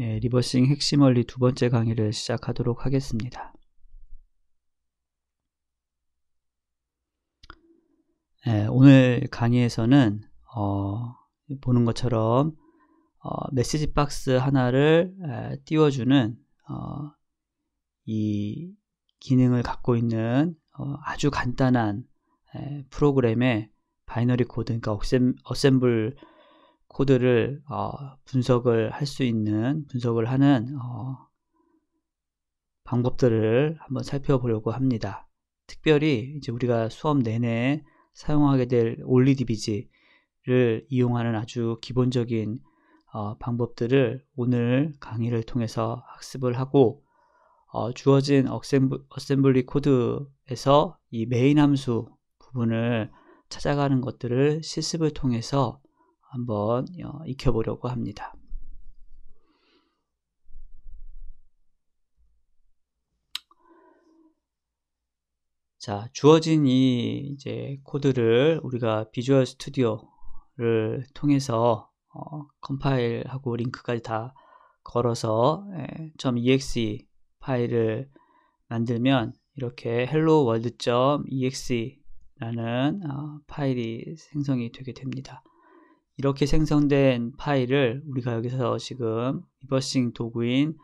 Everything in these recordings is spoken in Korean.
예, 리버싱 핵심 원리 두 번째 강의를 시작하도록 하겠습니다. 예, 오늘 강의에서는 어, 보는 것처럼 어, 메시지 박스 하나를 에, 띄워주는 어, 이 기능을 갖고 있는 어, 아주 간단한 에, 프로그램의 바이너리 코드, 그러니까 어셈, 어셈블 코드를 어, 분석을 할 수 있는 분석을 하는 어, 방법들을 한번 살펴보려고 합니다. 특별히 이제 우리가 수업 내내 사용하게 될 올리디비지를 이용하는 아주 기본적인 어, 방법들을 오늘 강의를 통해서 학습을 하고 어, 주어진 어셈블, 어셈블리 코드에서 이 메인 함수 부분을 찾아가는 것들을 실습을 통해서 한번 어, 익혀보려고 합니다. 자, 주어진 이 이제 코드를 우리가 비주얼 스튜디오를 통해서 어, 컴파일하고 링크까지 다 걸어서 예, .exe 파일을 만들면 이렇게 hello world.exe라는 어, 파일이 생성이 되게 됩니다. 이렇게 생성된 파일을 우리가 여기서 지금 리버싱 도구인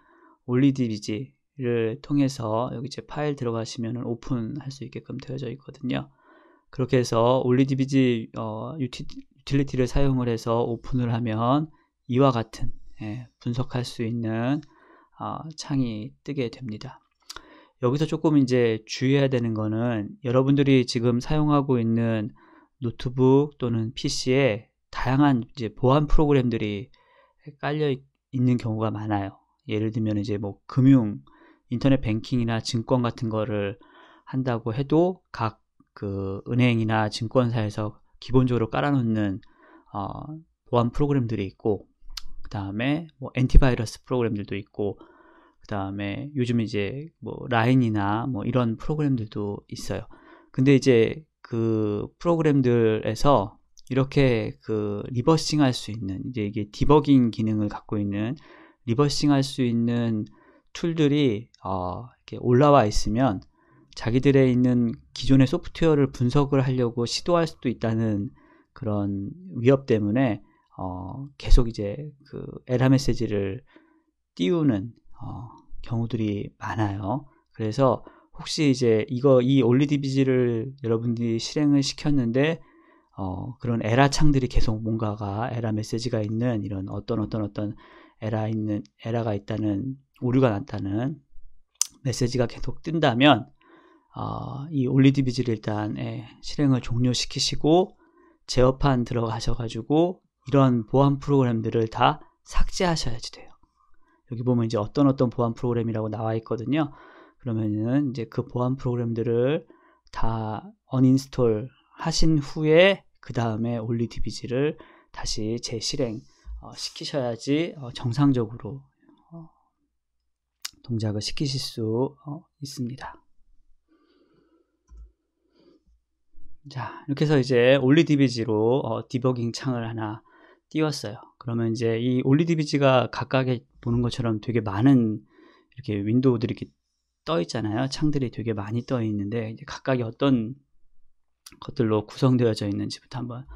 올리디비지를 통해서 여기 이제 파일 들어가시면 오픈할 수 있게끔 되어져 있거든요. 그렇게 해서 올리디비지 어, 유티, 유틸리티를 사용을 해서 오픈을 하면 이와 같은 예, 분석할 수 있는 어, 창이 뜨게 됩니다. 여기서 조금 이제 주의해야 되는 거는 여러분들이 지금 사용하고 있는 노트북 또는 PC에 다양한 이제 보안 프로그램들이 깔려 있는 경우가 많아요. 예를 들면 이제 뭐 금융, 인터넷 뱅킹이나 증권 같은 거를 한다고 해도 각 그 은행이나 증권사에서 기본적으로 깔아놓는 어, 보안 프로그램들이 있고 그 다음에 뭐 엔티바이러스 프로그램들도 있고 그 다음에 요즘 이제 뭐 라인이나 뭐 이런 프로그램들도 있어요. 근데 이제 그 프로그램들에서 이렇게 그 리버싱 할 수 있는 이제 이게 디버깅 기능을 갖고 있는 리버싱 할 수 있는 툴들이 어, 이렇게 올라와 있으면 자기들에 있는 기존의 소프트웨어를 분석을 하려고 시도할 수도 있다는 그런 위협 때문에 어, 계속 이제 그 에러 메시지를 띄우는 어, 경우들이 많아요. 그래서 혹시 이제 이거 이 올리디비지를 여러분들이 실행을 시켰는데 어, 그런 에라 창들이 계속 뭔가가 에라 메시지가 있는 이런 어떤 어떤 어떤 에라 있는 에라가 있다는 오류가 났다는 메시지가 계속 뜬다면 어, 이 올리드비즈를 일단 예, 실행을 종료시키시고 제어판 들어가셔가지고 이런 보안 프로그램들을 다 삭제하셔야지 돼요. 여기 보면 이제 어떤 어떤 보안 프로그램이라고 나와 있거든요. 그러면은 이제 그 보안 프로그램들을 다언인스톨 하신 후에 그 다음에 올리 d 비지를 다시 재실행 어, 시키셔야지 어, 정상적으로 어, 동작을 시키실 수 있습니다. 자 이렇게 해서 이제 올리디비지로 어, 디버깅 창을 하나 띄웠어요 그러면 이제 이올리디비지가 각각에 보는 것처럼 되게 많은 이렇게 윈도우들이 이렇게 떠 있잖아요 창들이 되게 많이 떠 있는데 각각이 어떤 것들로 구성되어져 있는지부터 한번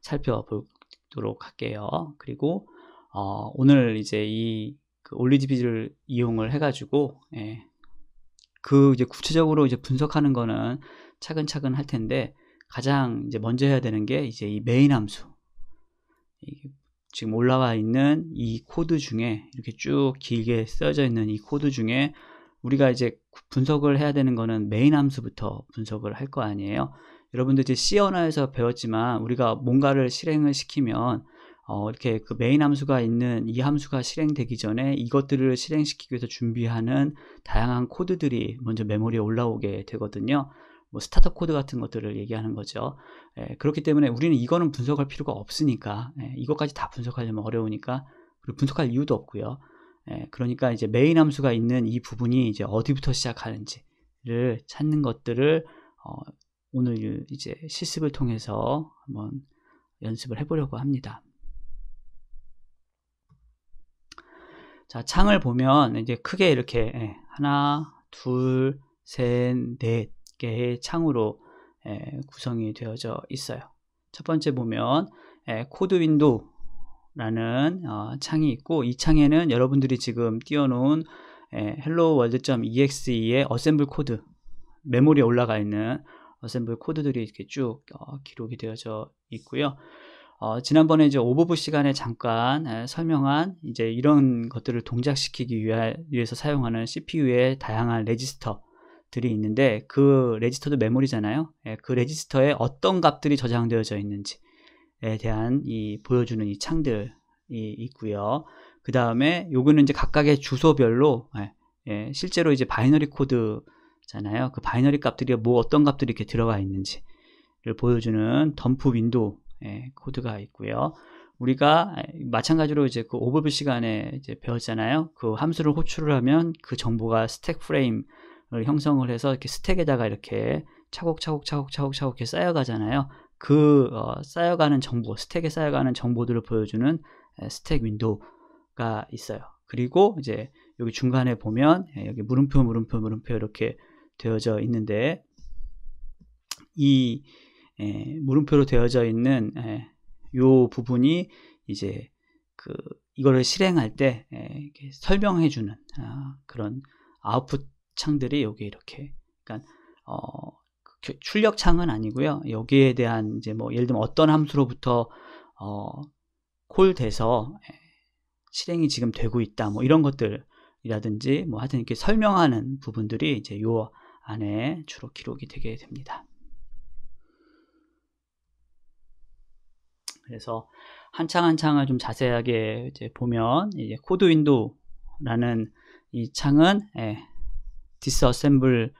살펴보도록 할게요. 그리고 어, 오늘 이제 이그 올리지비를 즈 이용을 해가지고 예, 그 이제 구체적으로 이제 분석하는 거는 차근차근 할 텐데 가장 이제 먼저 해야 되는 게 이제 이 메인 함수 지금 올라와 있는 이 코드 중에 이렇게 쭉 길게 쓰여져 있는 이 코드 중에 우리가 이제 분석을 해야 되는 거는 메인 함수부터 분석을 할 거 아니에요. 여러분들 이제 C 언어에서 배웠지만 우리가 뭔가를 실행을 시키면 어, 이렇게 그 메인 함수가 있는 이 함수가 실행되기 전에 이것들을 실행시키기 위해서 준비하는 다양한 코드들이 먼저 메모리에 올라오게 되거든요. 뭐 스타트업 코드 같은 것들을 얘기하는 거죠. 예, 그렇기 때문에 우리는 이거는 분석할 필요가 없으니까 예, 이것까지 다 분석하려면 어려우니까 그리고 분석할 이유도 없고요. 예, 그러니까 이제 메인 함수가 있는 이 부분이 이제 어디부터 시작하는지를 찾는 것들을 어, 오늘 이제 실습을 통해서 한번 연습을 해보려고 합니다. 자, 창을 보면 이제 크게 이렇게 예, 하나, 둘, 셋, 넷 개의 창으로 예, 구성이 되어져 있어요. 첫 번째 보면 예, 코드 윈도우라는 어, 창이 있고 이 창에는 여러분들이 지금 띄워놓은 helloworld.exe의 어셈블 코드 메모리에 올라가 있는 어셈블 코드들이 이렇게 쭉 어, 기록이 되어져 있고요. 어, 지난번에 이제 오버브 시간에 잠깐 에, 설명한 이제 이런 것들을 동작시키기 위하, 위해서 사용하는 CPU의 다양한 레지스터들이 있는데 그 레지스터도 메모리잖아요. 예, 그 레지스터에 어떤 값들이 저장되어져 있는지에 대한 이 보여주는 이 창들이 있고요. 그 다음에 요거는 이제 각각의 주소별로 예, 예, 실제로 이제 바이너리 코드 잖아요. 그 바이너리 값들이 뭐 어떤 값들이 이렇게 들어가 있는지를 보여주는 덤프 윈도우 코드가 있고요. 우리가 마찬가지로 이제 그 오버뷰 시간에 이제 배웠잖아요. 그 함수를 호출을 하면 그 정보가 스택 프레임을 형성을 해서 이렇게 스택에다가 이렇게 차곡차곡 차곡차곡 차곡 이렇게 쌓여가잖아요. 그 어, 쌓여가는 정보, 스택에 쌓여가는 정보들을 보여주는 스택 윈도우가 있어요. 그리고 이제 여기 중간에 보면 여기 물음표 물음표 물음표 이렇게 되어져 있는데 이 에, 물음표로 되어져 있는 에, 요 부분이 이제 그 이거를 실행할 때 에, 설명해 주는 아, 그런 아웃풋 창들이 여기 이렇게 그러니까 어, 그 출력 창은 아니고요. 여기에 대한 이제 뭐 예를 들면 어떤 함수로부터 어, 콜돼서 실행이 지금 되고 있다 뭐 이런 것들이라든지 뭐 하여튼 이렇게 설명하는 부분들이 이제 요 안에 주로 기록이 되게 됩니다. 그래서 한창한 창을 좀 자세하게 이제 보면 이제 코드 윈도우라는 이 창은 예, 디스어셈블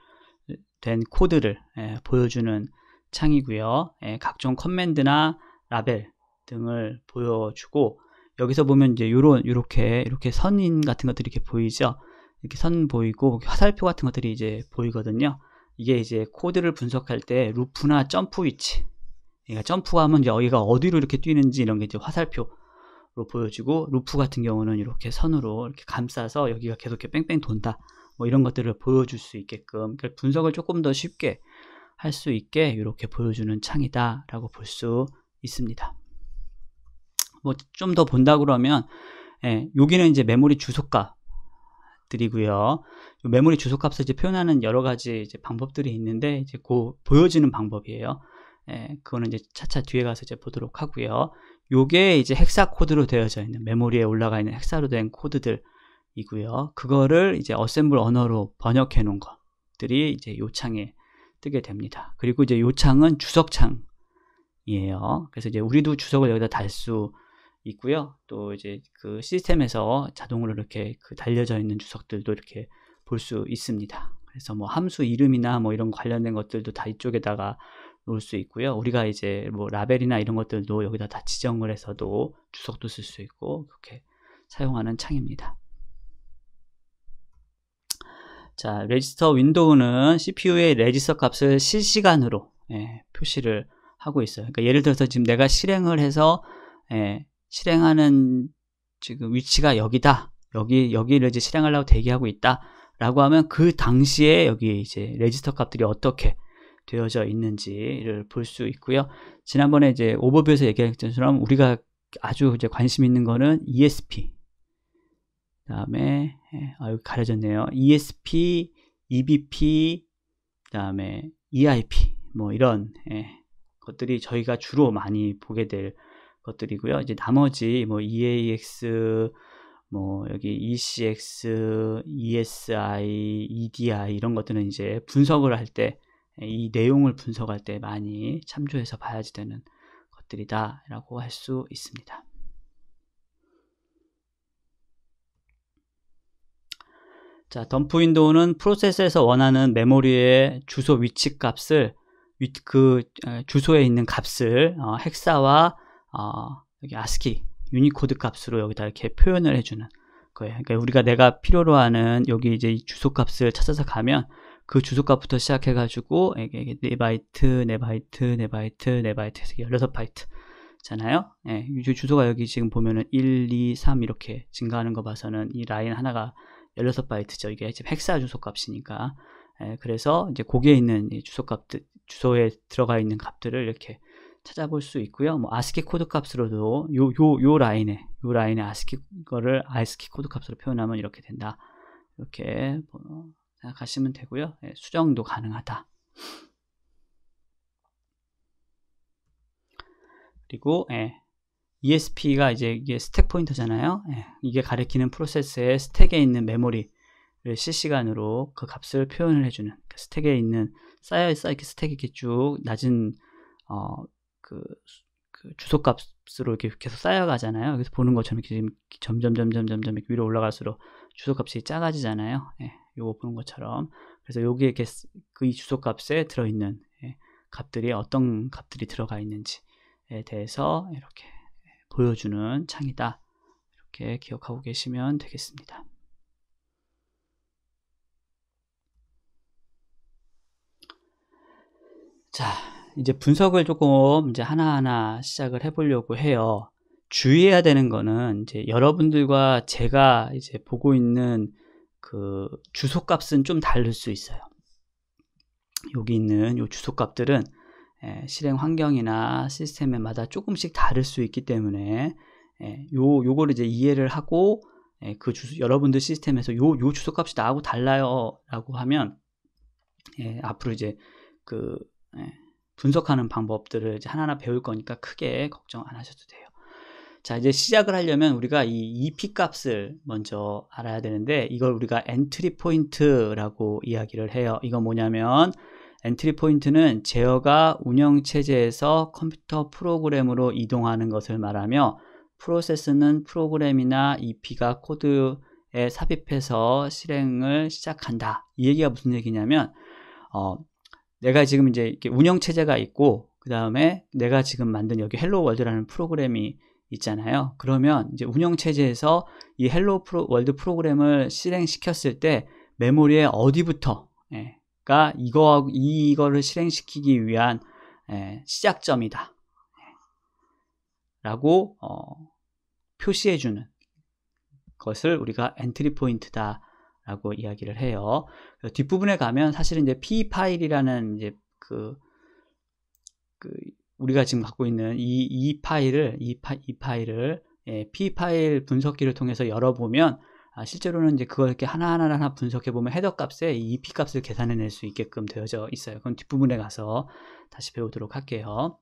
된 코드를 예, 보여주는 창이고요. 예, 각종 커맨드나 라벨 등을 보여주고 여기서 보면 이제 요런 요렇게 이렇게 선인 같은 것들이 이렇게 보이죠. 이렇게 선 보이고 화살표 같은 것들이 이제 보이거든요. 이게 이제 코드를 분석할 때 루프나 점프 위치 그러니까 점프하면 이제 여기가 어디로 이렇게 뛰는지 이런 게 이제 화살표로 보여지고 루프 같은 경우는 이렇게 선으로 이렇게 감싸서 여기가 계속 이렇게 뺑뺑 돈다 뭐 이런 것들을 보여줄 수 있게끔 그러니까 분석을 조금 더 쉽게 할 수 있게 이렇게 보여주는 창이다 라고 볼 수 있습니다 뭐 좀 더 본다 그러면 예, 여기는 이제 메모리 주소값 부탁드리고요. 메모리 주소값을 이제 표현하는 여러 가지 이제 방법들이 있는데 이제 그 보여지는 방법이에요. 예, 그거는 이제 차차 뒤에 가서 이제 보도록 하고요. 요게 이제 헥사 코드로 되어져 있는 메모리에 올라가 있는 헥사로 된 코드들이고요. 그거를 이제 어셈블 언어로 번역해 놓은 것들이 이제 요 창에 뜨게 됩니다. 그리고 이제 요 창은 주석창이에요. 그래서 이제 우리도 주석을 여기다 달수 있고요. 또 이제 그 시스템에서 자동으로 이렇게 그 달려져 있는 주석들도 이렇게 볼 수 있습니다. 그래서 뭐 함수 이름이나 뭐 이런 관련된 것들도 다 이쪽에다가 놓을 수 있고요. 우리가 이제 뭐 라벨이나 이런 것들도 여기다 다 지정을 해서도 주석도 쓸 수 있고 그렇게 사용하는 창입니다. 자, 레지스터 윈도우는 CPU의 레지스터 값을 실시간으로 예, 표시를 하고 있어요. 그러니까 예를 들어서 지금 내가 실행을 해서 예, 실행하는 지금 위치가 여기다. 여기, 여기를 이제 실행하려고 대기하고 있다. 라고 하면 그 당시에 여기 이제 레지스터 값들이 어떻게 되어져 있는지를 볼 수 있고요. 지난번에 이제 오버뷰에서 얘기했던 것처럼 우리가 아주 이제 관심 있는 거는 ESP. 그 다음에, 예, 아, 여기 가려졌네요. ESP, EBP, 그 다음에 EIP. 뭐 이런, 예, 것들이 저희가 주로 많이 보게 될 것들이고요. 이제 나머지 뭐 EAX, 뭐 여기 ECX, ESI, EDI 이런 것들은 이제 분석을 할 때 이 내용을 분석할 때 많이 참조해서 봐야지 되는 것들이다라고 할 수 있습니다. 자, 덤프 윈도우는 프로세스에서 원하는 메모리의 주소 위치 값을 그 주소에 있는 값을 어, 핵사와 어, 여기 ASCII 유니코드 값으로 여기다 이렇게 표현을 해주는 거예요. 그러니까 우리가 내가 필요로 하는 여기 이제 주소 값을 찾아서 가면 그 주소 값부터 시작해가지고 이게 4바이트, 4바이트, 4바이트, 4바이트 해서 16바이트 잖아요. 예, 주소가 여기 지금 보면은 1, 2, 3 이렇게 증가하는 거 봐서는 이 라인 하나가 16바이트죠. 이게 지금 헥사 주소 값이니까. 예, 그래서 이제 거기에 있는 주소 값, 주소에 들어가 있는 값들을 이렇게 찾아볼 수 있고요. 뭐 아스키 코드 값으로도 요 요 요 라인에 요 라인에 아스키 거를 아스키 코드 값으로 표현하면 이렇게 된다. 이렇게 뭐 생각하시면 되고요. 예, 수정도 가능하다. 그리고 예, ESP가 이제 이게 스택 포인터잖아요. 예, 이게 가리키는 프로세스의 스택에 있는 메모리를 실시간으로 그 값을 표현을 해주는 그 스택에 있는 쌓여 쌓여 이렇게 스택이 이렇게 쭉 낮은 어, 그, 그 주소값으로 이렇게 계속 쌓여가잖아요. 그래서 보는 것처럼 지금 점점 점점 점점 이렇게 위로 올라갈수록 주소값이 작아지잖아요. 예, 요거 보는 것처럼. 그래서 여기에 그 이 주소값에 들어있는 예, 값들이 어떤 값들이 들어가 있는지에 대해서 이렇게 보여주는 창이다. 이렇게 기억하고 계시면 되겠습니다. 자, 이제 분석을 조금 이제 하나하나 시작을 해보려고 해요. 주의해야 되는 거는 이제 여러분들과 제가 이제 보고 있는 그 주소값은 좀 다를 수 있어요. 여기 있는 요 주소값들은 예, 실행 환경이나 시스템에마다 조금씩 다를 수 있기 때문에 예, 요 요걸 이제 이해를 하고 예, 그 주소, 여러분들 시스템에서 요 요 주소값이 나하고 달라요라고 하면 예, 앞으로 이제 그 예, 분석하는 방법들을 이제 하나하나 배울 거니까 크게 걱정 안 하셔도 돼요. 자, 이제 시작을 하려면 우리가 이 EP 값을 먼저 알아야 되는데 이걸 우리가 엔트리 포인트라고 이야기를 해요. 이건 뭐냐면 엔트리 포인트는 제어가 운영체제에서 컴퓨터 프로그램으로 이동하는 것을 말하며 프로세스는 프로그램이나 EP가 코드에 삽입해서 실행을 시작한다. 이 얘기가 무슨 얘기냐면 어, 내가 지금 이제 이렇게 운영 체제가 있고 그 다음에 내가 지금 만든 여기 헬로 월드라는 프로그램이 있잖아요. 그러면 이제 운영 체제에서 이 헬로 프로, 월드 프로그램을 실행시켰을 때 메모리에 어디부터 예, 가이거 이거를 실행시키기 위한 예, 시작점이다. 라고 어, 표시해주는 것을 우리가 엔트리 포인트다 라고 이야기를 해요. 뒷부분에 가면 사실은 이제 P 파일이라는 이제 그, 그, 우리가 지금 갖고 있는 이, 이 파일을, 이, 파, 이 파일을 예, P 파일 분석기를 통해서 열어보면 아, 실제로는 이제 그걸 이렇게 하나하나 하나 분석해보면 헤더 값에 이 e P 값을 계산해낼 수 있게끔 되어져 있어요. 그건 뒷부분에 가서 다시 배우도록 할게요.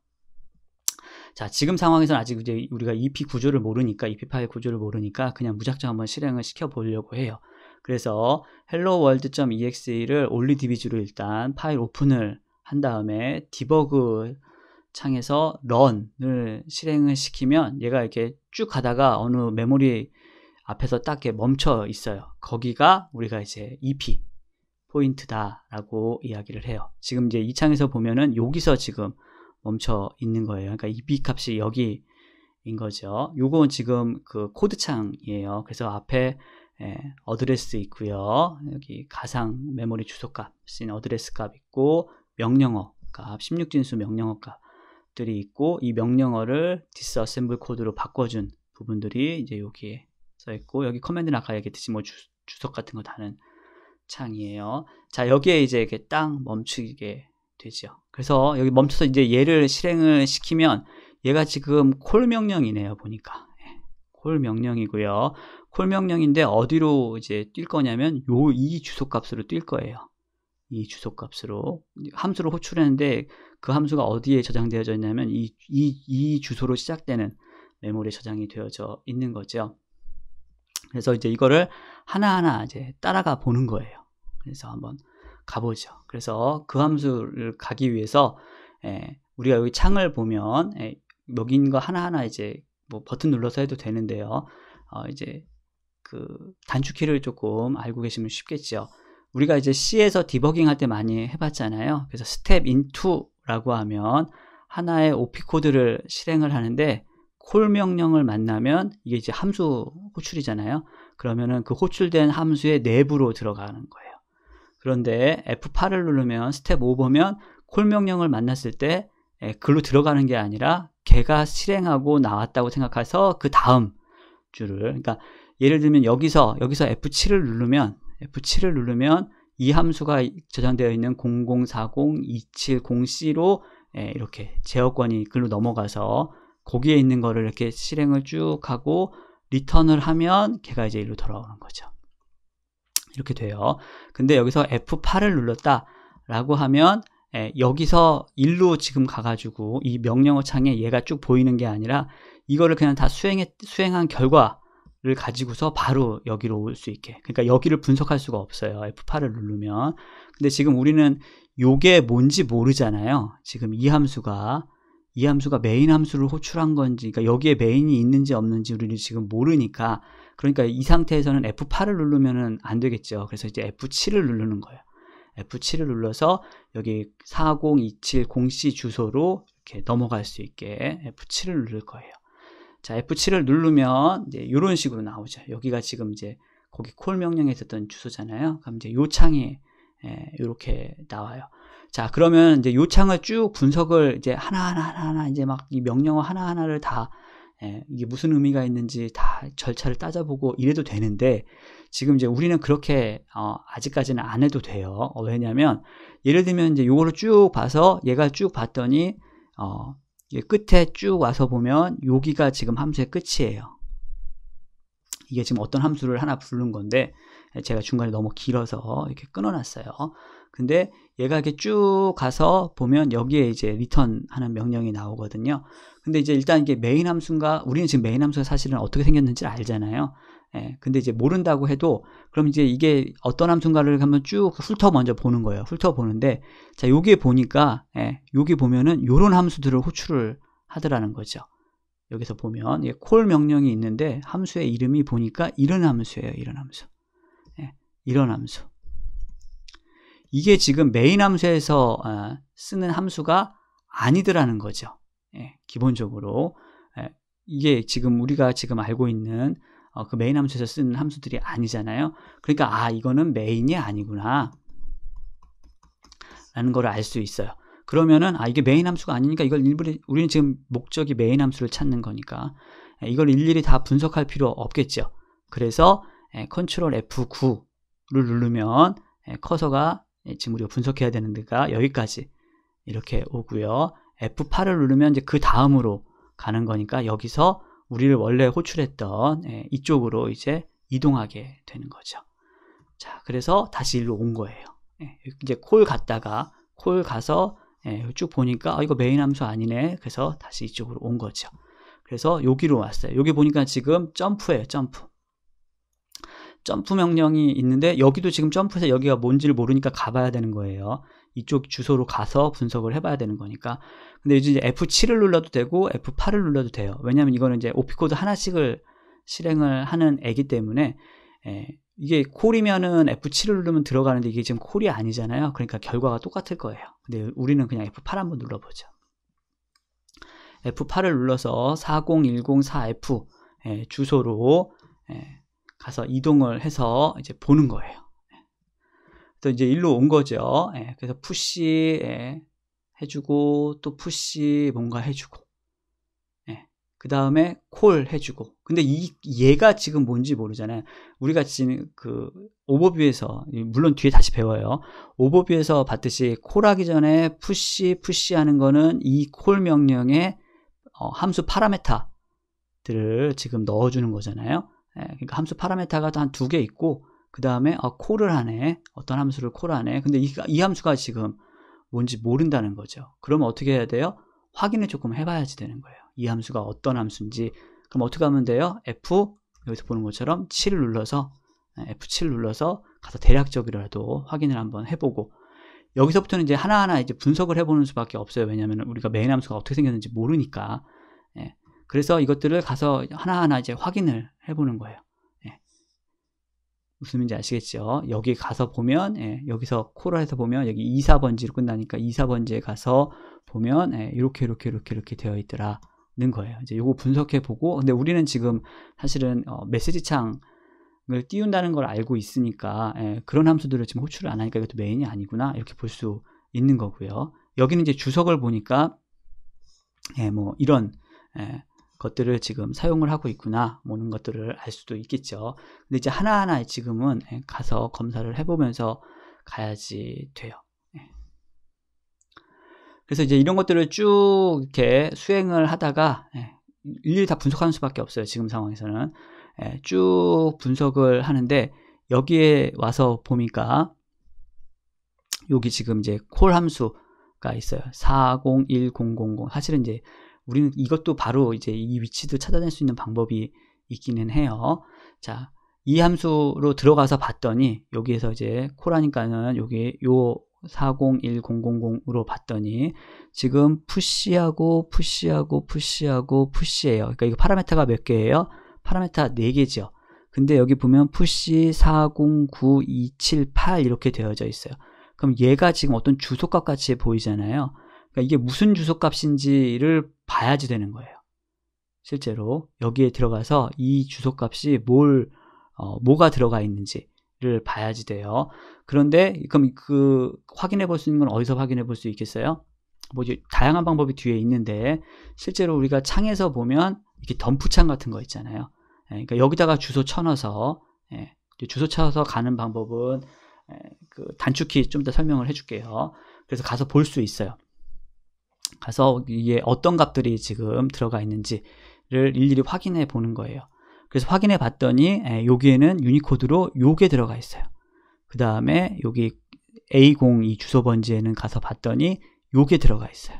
자, 지금 상황에서는 아직 이제 우리가 EP 구조를 모르니까, EP 파일 구조를 모르니까 그냥 무작정 한번 실행을 시켜보려고 해요. 그래서 helloworld.exe를 올리디비지로 일단 파일 오픈을 한 다음에 디버그 창에서 r u n 을 실행을 시키면 얘가 이렇게 쭉 가다가 어느 메모리 앞에서 딱 이렇게 멈춰 있어요. 거기가 우리가 이제 EP 포인트다라고 이야기를 해요. 지금 이제 이 창에서 보면은 여기서 지금 멈춰 있는 거예요. 그러니까 EP 값이 여기인 거죠. 요건 지금 그 코드 창이에요. 그래서 앞에 예, 어드레스 있고요. 여기 가상 메모리 주소 값인 어드레스 값 있고 명령어 값, 16진수 명령어 값들이 있고 이 명령어를 디스어셈블 코드로 바꿔준 부분들이 이제 여기에 써 있고 여기 커맨드는 아까 얘기했듯이 뭐 주, 주석 같은 거 다는 창이에요. 자 여기에 이제 이게딱 멈추게 되죠. 그래서 여기 멈춰서 이제 얘를 실행을 시키면 얘가 지금 콜 명령이네요 보니까 콜 명령이고요. 콜 명령인데 어디로 이제 뛸 거냐면 요 이 주소값으로 뛸 거예요. 이 주소값으로 함수를 호출했는데 그 함수가 어디에 저장되어져 있냐면 이, 이, 이 주소로 시작되는 메모리에 저장이 되어져 있는 거죠. 그래서 이제 이거를 하나하나 이제 따라가 보는 거예요. 그래서 한번 가보죠. 그래서 그 함수를 가기 위해서 에, 예, 우리가 여기 창을 보면 에, 여기 있는 거 하나하나 이제 뭐 버튼 눌러서 해도 되는데요. 어, 이제 그 단축키를 조금 알고 계시면 쉽겠죠. 우리가 이제 C에서 디버깅 할 때 많이 해봤잖아요. 그래서 step into라고 하면 하나의 OP 코드를 실행을 하는데 콜 명령을 만나면 이게 이제 함수 호출이잖아요. 그러면은 그 호출된 함수의 내부로 들어가는 거예요. 그런데 F8을 누르면 스텝 5보면 콜 명령을 만났을 때 예, 글로 들어가는 게 아니라 걔가 실행하고 나왔다고 생각해서 그 다음 줄을 그러니까 예를 들면 여기서 여기서 F7을 누르면 F7을 누르면 이 함수가 저장되어 있는 0040270C로 예, 이렇게 제어권이 글로 넘어가서 거기에 있는 거를 이렇게 실행을 쭉 하고 리턴을 하면 걔가 이제 일로 돌아오는 거죠. 이렇게 돼요. 근데 여기서 F8을 눌렀다 라고 하면 예, 여기서 일로 지금 가가지고 이 명령어 창에 얘가 쭉 보이는 게 아니라 이거를 그냥 다 수행해, 수행한 결과를 가지고서 바로 여기로 올 수 있게 그러니까 여기를 분석할 수가 없어요 F8을 누르면 근데 지금 우리는 요게 뭔지 모르잖아요 지금 이 함수가 이 함수가 메인 함수를 호출한 건지 그러니까 여기에 메인이 있는지 없는지 우리는 지금 모르니까 그러니까 이 상태에서는 F8을 누르면 안 되겠죠 그래서 이제 F7을 누르는 거예요 F7을 눌러서 여기 40270C 주소로 이렇게 넘어갈 수 있게 F7을 누를 거예요. 자, F7을 누르면 이제 이런 식으로 나오죠. 여기가 지금 이제 거기 콜 명령에 있었던 주소잖아요. 그럼 이제 요 창에 예, 이렇게 나와요. 자, 그러면 이제 요 창을 쭉 분석을 이제 하나하나 하나하나 이제 막 이 명령어 하나하나를 다 예, 이게 무슨 의미가 있는지 다 절차를 따져보고 이래도 되는데 지금 이제 우리는 그렇게 어, 아직까지는 안 해도 돼요. 어, 왜냐하면 예를 들면 이제 요거를 쭉 봐서 얘가 쭉 봤더니 어, 끝에 쭉 와서 보면 여기가 지금 함수의 끝이에요. 이게 지금 어떤 함수를 하나 부른 건데 제가 중간에 너무 길어서 이렇게 끊어놨어요. 근데 얘가 이렇게 쭉 가서 보면 여기에 이제 return 하는 명령이 나오거든요. 근데 이제 일단 이게 메인 함수인가 우리는 지금 메인 함수가 사실은 어떻게 생겼는지 알잖아요. 예, 근데 이제 모른다고 해도 그럼 이제 이게 어떤 함수인가를 한번 쭉 훑어 먼저 보는 거예요. 훑어 보는데 자, 여기에 보니까 예, 여기 보면은 요런 함수들을 호출을 하더라는 거죠. 여기서 보면 예, 콜 명령이 있는데 함수의 이름이 보니까 이런 함수예요. 이런 함수. 예, 이런 함수. 이게 지금 메인 함수에서 어, 쓰는 함수가 아니더라는 거죠. 예, 기본적으로 예, 이게 지금 우리가 지금 알고 있는 어, 그 메인 함수에서 쓰는 함수들이 아니잖아요. 그러니까 아 이거는 메인이 아니구나 라는 걸 알 수 있어요. 그러면은 아 이게 메인 함수가 아니니까 이걸 일부러 우리는 지금 목적이 메인 함수를 찾는 거니까 예, 이걸 일일이 다 분석할 필요 없겠죠. 그래서 컨트롤 F9를 누르면 커서가 예, 지금 우리가 분석해야 되는 데가 여기까지 이렇게 오고요. F8을 누르면 이제 그 다음으로 가는 거니까 여기서 우리를 원래 호출했던 예, 이쪽으로 이제 이동하게 되는 거죠. 자, 그래서 다시 일로 온 거예요. 예, 이제 콜 갔다가 콜 가서 쭉 보니까 아, 이거 메인 함수 아니네. 그래서 다시 이쪽으로 온 거죠. 그래서 여기로 왔어요. 여기 보니까 지금 점프예요. 점프. 점프 명령이 있는데 여기도 지금 점프해서 여기가 뭔지를 모르니까 가봐야 되는 거예요. 이쪽 주소로 가서 분석을 해봐야 되는 거니까. 근데 이제 F7을 눌러도 되고 F8을 눌러도 돼요. 왜냐하면 이거는 이제 오피코드 하나씩을 실행을 하는 애기 때문에 예, 이게 콜이면은 F7을 누르면 들어가는데 이게 지금 콜이 아니잖아요. 그러니까 결과가 똑같을 거예요. 근데 우리는 그냥 F8 한번 눌러보죠. F8을 눌러서 40104F 예, 주소로 예, 가서 이동을 해서 이제 보는 거예요. 예. 또 이제 일로 온 거죠. 예, 그래서 푸시 예, 해주고 또 푸시 뭔가 해주고 예, 그 다음에 콜 해주고 근데 이 얘가 지금 뭔지 모르잖아요. 우리가 지금 그 오버뷰에서 물론 뒤에 다시 배워요. 오버뷰에서 봤듯이 콜하기 전에 푸시 푸시 하는 거는 이 콜 명령의 어, 함수 파라메타들을 지금 넣어주는 거잖아요. 예, 그러니까 함수 파라메타가 한 두 개 있고 그 다음에 아, 어, 콜을 하네 어떤 함수를 콜하네 근데 이, 이 함수가 지금 뭔지 모른다는 거죠 그러면 어떻게 해야 돼요? 확인을 조금 해봐야지 되는 거예요 이 함수가 어떤 함수인지 그럼 어떻게 하면 돼요? F 여기서 보는 것처럼 7을 눌러서 예, F7 을 눌러서 가서 대략적이라도 확인을 한번 해보고 여기서부터는 이제 하나하나 이제 분석을 해보는 수밖에 없어요 왜냐하면 우리가 메인 함수가 어떻게 생겼는지 모르니까 예. 그래서 이것들을 가서 하나하나 이제 확인을 해보는 거예요. 예. 무슨 말인지 아시겠죠? 여기 가서 보면 예, 여기서 코라에서 보면 여기 2, 4번지로 끝나니까 2, 4번지에 가서 보면 예, 이렇게 이렇게 이렇게 이렇게 되어 있더라는 거예요. 이제 요거 분석해 보고 근데 우리는 지금 사실은 어, 메시지 창을 띄운다는 걸 알고 있으니까 예, 그런 함수들을 지금 호출을 안 하니까 이것도 메인이 아니구나 이렇게 볼 수 있는 거고요. 여기는 이제 주석을 보니까 예, 뭐 이런 예, 것들을 지금 사용을 하고 있구나 모는 것들을 알 수도 있겠죠 근데 이제 하나하나 지금은 예, 가서 검사를 해보면서 가야지 돼요 예. 그래서 이제 이런 것들을 쭉 이렇게 수행을 하다가 예, 일일이 다 분석하는 수밖에 없어요 지금 상황에서는 쭉 분석을 하는데 여기에 와서 보니까 여기 지금 이제 콜 함수가 있어요 401000 사실은 이제 우리는 이것도 바로 이제 이 위치도 찾아낼 수 있는 방법이 있기는 해요. 자, 이 함수로 들어가서 봤더니 여기에서 이제 코라니까는 여기 요 401000으로 봤더니 지금 푸시하고 푸시하고 푸시하고 푸시예요. 그러니까 이거 파라메타가 몇 개예요? 파라메타 4개죠. 근데 여기 보면 푸시 409278 이렇게 되어져 있어요. 그럼 얘가 지금 어떤 주소값 같이 보이잖아요. 그러니까 이게 무슨 주소값인지를 봐야지 되는 거예요. 실제로 여기에 들어가서 이 주소값이 뭘 어, 뭐가 들어가 있는지를 봐야지 돼요. 그런데 그럼 그 확인해 볼 수 있는 건 어디서 확인해 볼 수 있겠어요? 뭐지 다양한 방법이 뒤에 있는데 실제로 우리가 창에서 보면 이렇게 덤프창 같은 거 있잖아요. 예, 그러니까 여기다가 주소 쳐넣어서 예, 주소 쳐서 가는 방법은 예, 그 단축키 좀 더 설명을 해줄게요. 그래서 가서 볼 수 있어요. 가서 이게 어떤 값들이 지금 들어가 있는지를 일일이 확인해 보는 거예요. 그래서 확인해 봤더니 예, 여기에는 유니코드로 요게 들어가 있어요. 그 다음에 여기 A02 주소 번지에는 가서 봤더니 요게 들어가 있어요.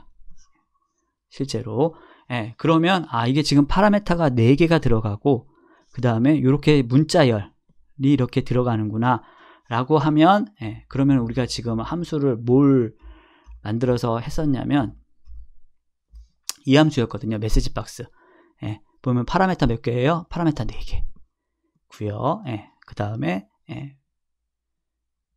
실제로 예, 그러면 아 이게 지금 파라메타가 4개가 들어가고 그 다음에 이렇게 문자열이 이렇게 들어가는구나 라고 하면 예, 그러면 우리가 지금 함수를 뭘 만들어서 했었냐면 이함수였거든요. 메시지 박스. 예, 보면 파라메타몇 개예요? 파라메타 4개. 구요. 예, 그 다음에 예,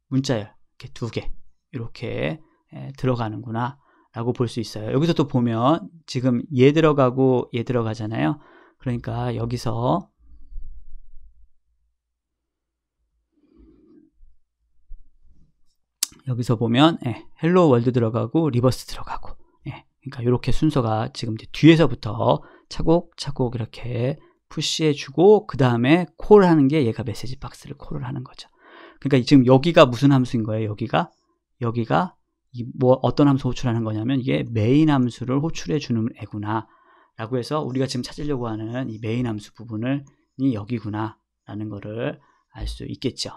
문자열 이렇게 두 개. 이렇게 예, 들어가는구나 라고 볼 수 있어요. 여기서 또 보면 지금 얘 들어가고 얘 들어가잖아요. 그러니까 여기서 여기서 보면 예, 헬로 월드 들어가고 리버스 들어가고 그러니까 이렇게 순서가 지금 뒤에서부터 차곡차곡 이렇게 푸시해주고 그 다음에 콜 하는 게 얘가 메시지 박스를 콜을 하는 거죠. 그러니까 지금 여기가 무슨 함수인 거예요? 여기가 여기가 뭐 어떤 함수 호출하는 거냐면 이게 메인 함수를 호출해 주는 애구나 라고 해서 우리가 지금 찾으려고 하는 이 메인 함수 부분을 이 여기구나 라는 거를 알수 있겠죠.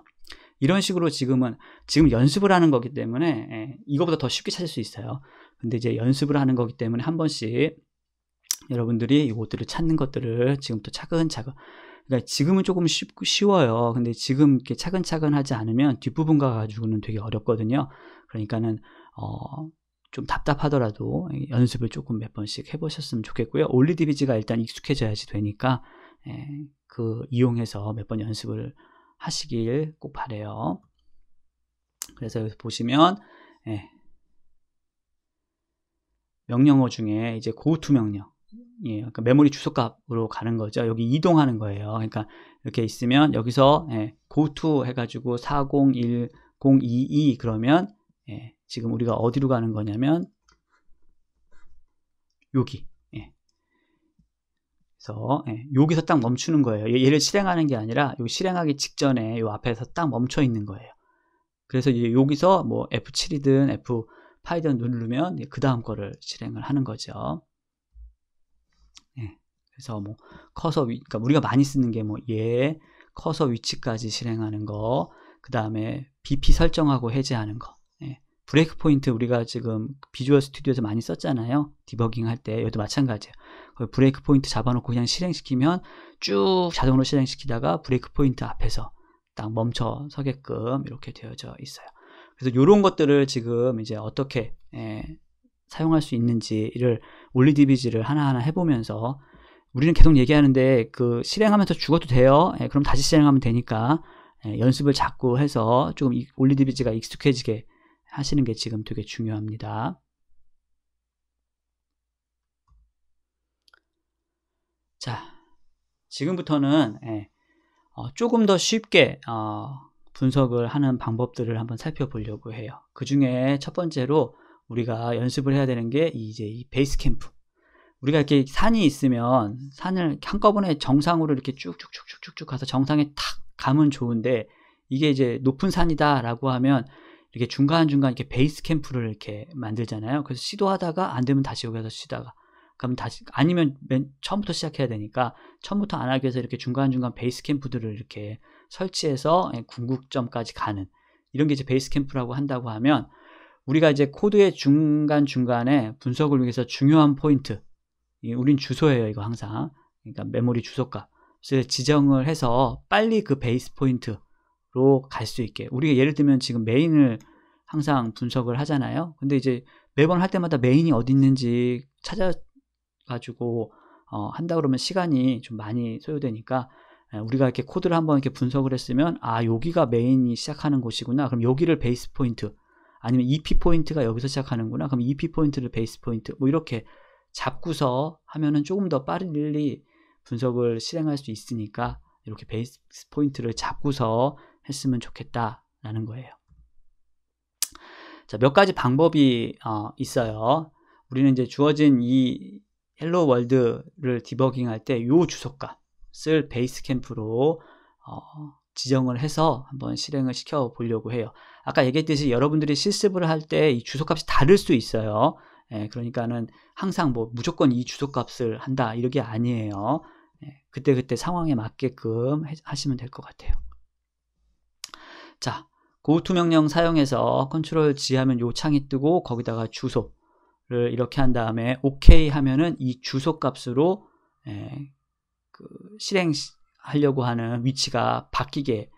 이런 식으로 지금은 지금 연습을 하는 거기 때문에 예, 이거보다 더 쉽게 찾을 수 있어요. 근데 이제 연습을 하는 거기 때문에 한 번씩 여러분들이 이것들을 찾는 것들을 지금부터 차근차근 그러니까 지금은 조금 쉽, 쉬워요. 근데 지금 이렇게 차근차근 하지 않으면 뒷부분과 가지고는 되게 어렵거든요. 그러니까는 어, 좀 답답하더라도 연습을 조금 몇 번씩 해보셨으면 좋겠고요. 올리디비지가 일단 익숙해져야지 되니까 예, 그 이용해서 몇 번 연습을 하시길 꼭 바래요. 그래서 여기서 보시면 예, 명령어 중에 이제 고투 명령 예, 그러니까 메모리 주소값으로 가는 거죠. 여기 이동하는 거예요. 그러니까 이렇게 있으면 여기서 예, 고투 해가지고 401022 그러면 예, 지금 우리가 어디로 가는 거냐면 여기 그래서 예, 여기서 딱 멈추는 거예요. 얘를 실행하는 게 아니라 요 실행하기 직전에 이 앞에서 딱 멈춰 있는 거예요. 그래서 이제 여기서 뭐 F7이든 F8이든 누르면 그 다음 거를 실행을 하는 거죠. 예, 그래서 뭐 커서 위, 그러니까 우리가 많이 쓰는 게뭐얘 커서 위치까지 실행하는 거, 그 다음에 BP 설정하고 해제하는 거. 예, 브레이크 포인트 우리가 지금 비주얼 스튜디오에서 많이 썼잖아요. 디버깅 할 때, 여기도 마찬가지예요. 브레이크 포인트 잡아놓고 그냥 실행시키면 쭉 자동으로 실행시키다가 브레이크 포인트 앞에서 딱 멈춰 서게끔 이렇게 되어져 있어요. 그래서 이런 것들을 지금 이제 어떻게 에, 예, 사용할 수 있는지를 올리디비지를 하나하나 해보면서 우리는 계속 얘기하는데 그 실행하면서 죽어도 돼요. 에, 예, 그럼 다시 실행하면 되니까 에, 예, 연습을 자꾸 해서 조금 올리디비지가 익숙해지게 하시는 게 지금 되게 중요합니다. 자, 지금부터는 예, 어, 조금 더 쉽게 어, 분석을 하는 방법들을 한번 살펴보려고 해요. 그 중에 첫 번째로 우리가 연습을 해야 되는 게 이제 이 베이스 캠프. 우리가 이렇게 산이 있으면 산을 한꺼번에 정상으로 이렇게 쭉쭉쭉쭉쭉 가서 정상에 탁 가면 좋은데 이게 이제 높은 산이다라고 하면 이렇게 중간중간 이렇게 베이스 캠프를 이렇게 만들잖아요. 그래서 시도하다가 안 되면 다시 여기서 쉬다가 그럼 다시 아니면 맨 처음부터 시작해야 되니까 처음부터 안 하기 위해서 이렇게 중간중간 베이스 캠프들을 이렇게 설치해서 예, 궁극점까지 가는 이런 게 이제 베이스 캠프라고 한다고 하면 우리가 이제 코드의 중간중간에 분석을 위해서 중요한 포인트 우린 주소예요 이거 항상 그러니까 메모리 주소값 지정을 해서 빨리 그 베이스 포인트로 갈 수 있게 우리가 예를 들면 지금 메인을 항상 분석을 하잖아요 근데 이제 매번 할 때마다 메인이 어디 있는지 찾아 가지고 어, 한다 그러면 시간이 좀 많이 소요되니까 예, 우리가 이렇게 코드를 한번 이렇게 분석을 했으면 아 여기가 메인이 시작하는 곳이구나 그럼 여기를 베이스 포인트 아니면 EP 포인트가 여기서 시작하는구나 그럼 EP 포인트를 베이스 포인트 뭐 이렇게 잡고서 하면은 조금 더 빠르게 분석을 실행할 수 있으니까 이렇게 베이스 포인트를 잡고서 했으면 좋겠다라는 거예요 자 몇 가지 방법이 어, 있어요 우리는 이제 주어진 이 헬로 월드를 디버깅할 때 이 주소값을 베이스 캠프로 어, 지정을 해서 한번 실행을 시켜 보려고 해요. 아까 얘기했듯이 여러분들이 실습을 할 때 이 주소값이 다를 수 있어요. 예, 그러니까는 항상 뭐 무조건 이 주소값을 한다 이게 아니에요. 예, 그때 그때 상황에 맞게끔 하시면 될 것 같아요. 자, 고투 명령 사용해서 컨트롤 G 하면 요 창이 뜨고 거기다가 주소 를 이렇게 한 다음에 OK 하면은 이 주소 값으로 예, 그 실행하려고 하는 위치가 바뀌게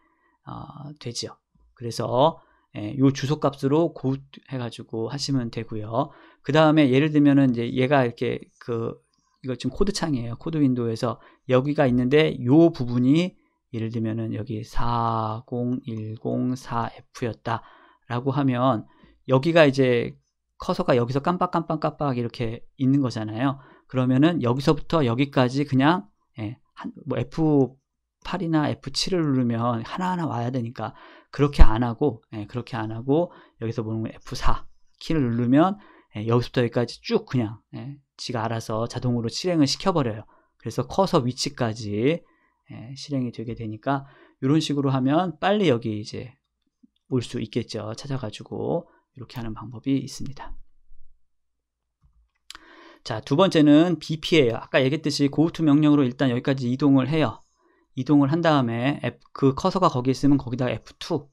어, 되지요. 그래서 예, 이 주소 값으로 고 해가지고 하시면 되고요. 그 다음에 예를 들면은 이제 얘가 이렇게 그 이거 지금 코드 창이에요. 코드 윈도우에서 여기가 있는데 이 부분이 예를 들면은 여기 40104F였다라고 하면 여기가 이제 커서가 여기서 깜빡깜빡 깜빡 이렇게 있는 거잖아요. 그러면은 여기서부터 여기까지 그냥 예, 뭐 F8이나 F7을 누르면 하나하나 와야 되니까 그렇게 안 하고 예, 그렇게 안 하고 여기서 보는 F4 키를 누르면 예, 여기서부터 여기까지 쭉 그냥 예, 지가 알아서 자동으로 실행을 시켜버려요. 그래서 커서 위치까지 예, 실행이 되게 되니까 이런 식으로 하면 빨리 여기 이제 올 수 있겠죠. 찾아가지고 이렇게 하는 방법이 있습니다. 자, 두 번째는 BP예요. 아까 얘기했듯이 고우투 명령으로 일단 여기까지 이동을 해요. 이동을 한 다음에 F, 그 커서가 거기 있으면 거기다 F2를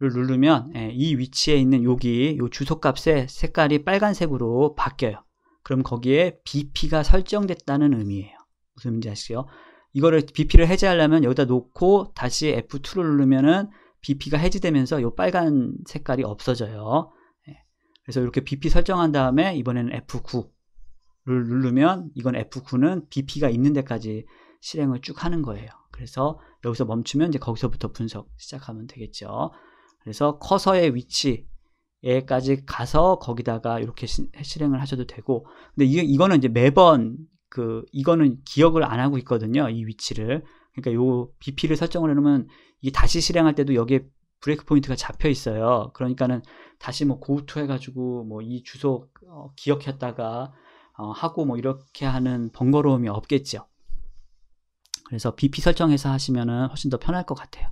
누르면 예, 이 위치에 있는 여기 요 주소값의 색깔이 빨간색으로 바뀌어요. 그럼 거기에 BP가 설정됐다는 의미예요. 무슨 의미인지 아시죠? 이거를 BP를 해제하려면 여기다 놓고 다시 F2를 누르면은 BP가 해지되면서 이 빨간 색깔이 없어져요. 예. 그래서 이렇게 BP 설정한 다음에 이번에는 F9를 누르면 이건 F9는 BP가 있는 데까지 실행을 쭉 하는 거예요. 그래서 여기서 멈추면 이제 거기서부터 분석 시작하면 되겠죠. 그래서 커서의 위치에까지 가서 거기다가 이렇게 시, 실행을 하셔도 되고 근데 이, 이거는 이제 매번 그 이거는 기억을 안 하고 있거든요. 이 위치를 그러니까 요 BP를 설정을 해놓으면 이게 다시 실행할 때도 여기에 브레이크 포인트가 잡혀 있어요. 그러니까는 다시 뭐 고우투 해가지고 뭐 이 주소 어, 기억했다가 어, 하고 뭐 이렇게 하는 번거로움이 없겠죠. 그래서 BP 설정해서 하시면은 훨씬 더 편할 것 같아요.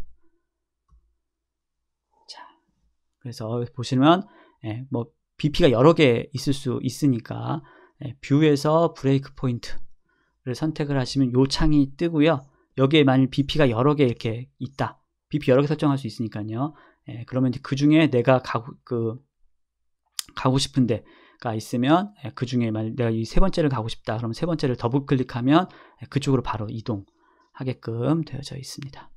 자, 그래서 보시면 예, 뭐 BP가 여러 개 있을 수 있으니까 예, 뷰에서 브레이크 포인트를 선택을 하시면 요 창이 뜨고요. 여기에 만일 BP가 여러 개 이렇게 있다. BP 여러 개 설정할 수 있으니까요. 예, 그러면 그 중에 내가 가고, 그, 가고 싶은데, 가 있으면 예, 그 중에 만일 내가 이 세 번째를 가고 싶다. 그러면 세 번째를 더블 클릭하면 예, 그쪽으로 바로 이동하게끔 되어져 있습니다.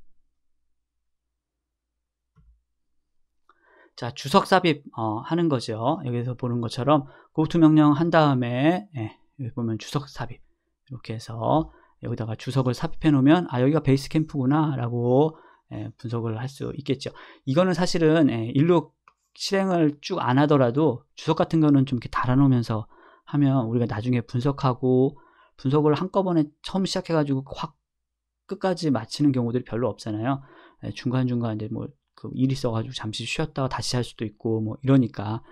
자, 주석 삽입 어, 하는 거죠. 여기서 보는 것처럼 고투 명령 한 다음에 예, 여기 보면 주석 삽입 이렇게 해서 여기다가 주석을 삽입해 놓으면 아 여기가 베이스 캠프구나 라고 예, 분석을 할 수 있겠죠 이거는 사실은 예, 일로 실행을 쭉 안 하더라도 주석 같은 거는 좀 이렇게 달아 놓으면서 하면 우리가 나중에 분석하고 분석을 한꺼번에 처음 시작해 가지고 확 끝까지 마치는 경우들이 별로 없잖아요 예, 중간중간 이제 뭐그 일이 있어가지고 잠시 쉬었다가 다시 할 수도 있고 뭐 이러니까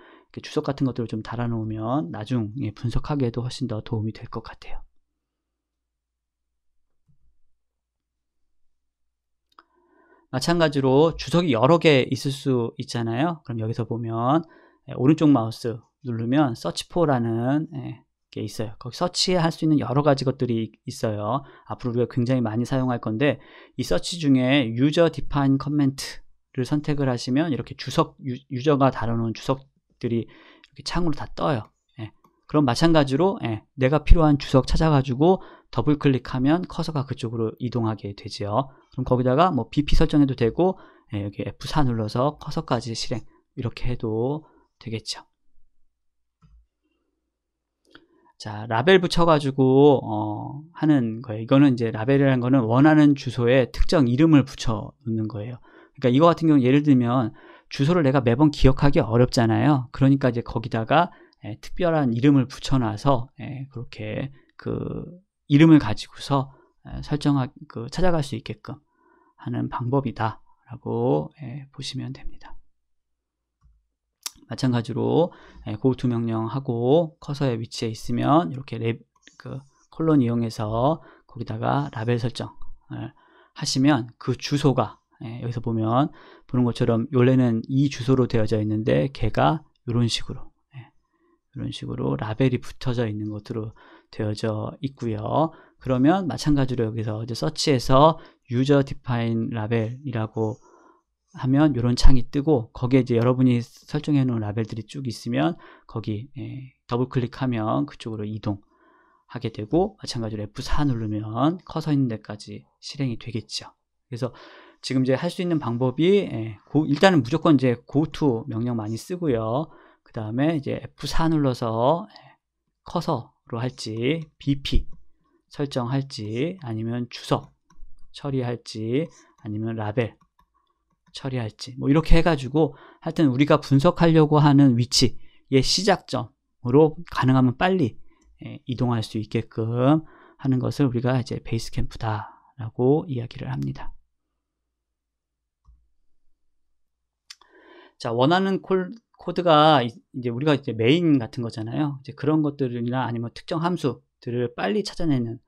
주석 같은 것들을 좀 달아놓으면 나중 에 분석하기에도 훨씬 더 도움이 될 것 같아요. 마찬가지로 주석이 여러 개 있을 수 있잖아요. 그럼 여기서 보면 예, 오른쪽 마우스 누르면 서치포라는 예, 게 있어요. 거기 서치할 수 있는 여러 가지 것들이 있어요. 앞으로 우리가 굉장히 많이 사용할 건데 이 서치 중에 user define c o m m e n t 를 선택을 하시면 이렇게 주석 유, 저가 다뤄놓은 주석들이 이렇게 창으로 다 떠요. 예. 그럼 마찬가지로 내가 필요한 주석 찾아가지고 더블 클릭하면 커서가 그쪽으로 이동하게 되지요 그럼 거기다가 뭐 BP 설정해도 되고 예, 여기 F4 눌러서 커서까지 실행 이렇게 해도 되겠죠 자 라벨 붙여가지고 어, 하는 거예요 이거는 이제 라벨이라는 거는 원하는 주소에 특정 이름을 붙여 놓는 거예요 그러니까 이거 같은 경우 예를 들면 주소를 내가 매번 기억하기 어렵잖아요 그러니까 이제 거기다가 예, 특별한 이름을 붙여놔서 예, 그렇게 그 이름을 가지고서 설정하, 그 찾아갈 수 있게끔 하는 방법이다 라고 보시면 됩니다 마찬가지로 예, 고투 명령하고 커서의 위치에 있으면 이렇게 랩, 그 콜론 이용해서 거기다가 라벨 설정을 하시면 그 주소가 여기서 보면 보는 것처럼 원래는 이 주소로 되어져 있는데 걔가 이런 식으로 이런 식으로 라벨이 붙어져 있는 것으로 되어져 있고요. 그러면 마찬가지로 여기서 이제 서치에서 유저 디파인 라벨이라고 하면 이런 창이 뜨고 거기에 이제 여러분이 설정해 놓은 라벨들이 쭉 있으면 거기 예, 더블 클릭하면 그쪽으로 이동하게 되고 마찬가지로 F4 누르면 커서 있는 데까지 실행이 되겠죠. 그래서 지금 이제 할 수 있는 방법이 예, 고, 일단은 무조건 이제 고투 명령 많이 쓰고요. 그 다음에 이제 F4 눌러서 예, 커서 로 할지 BP 설정할지 아니면 주석 처리할지 아니면 라벨 처리할지 뭐 이렇게 해가지고 하여튼 우리가 분석하려고 하는 위치의 시작점으로 가능하면 빨리 예, 이동할 수 있게끔 하는 것을 우리가 이제 베이스캠프다 라고 이야기를 합니다 자 원하는 콜 코드가 이제 우리가 이제 메인 같은 거잖아요. 이제 그런 것들이나 아니면 특정 함수들을 빨리 찾아내는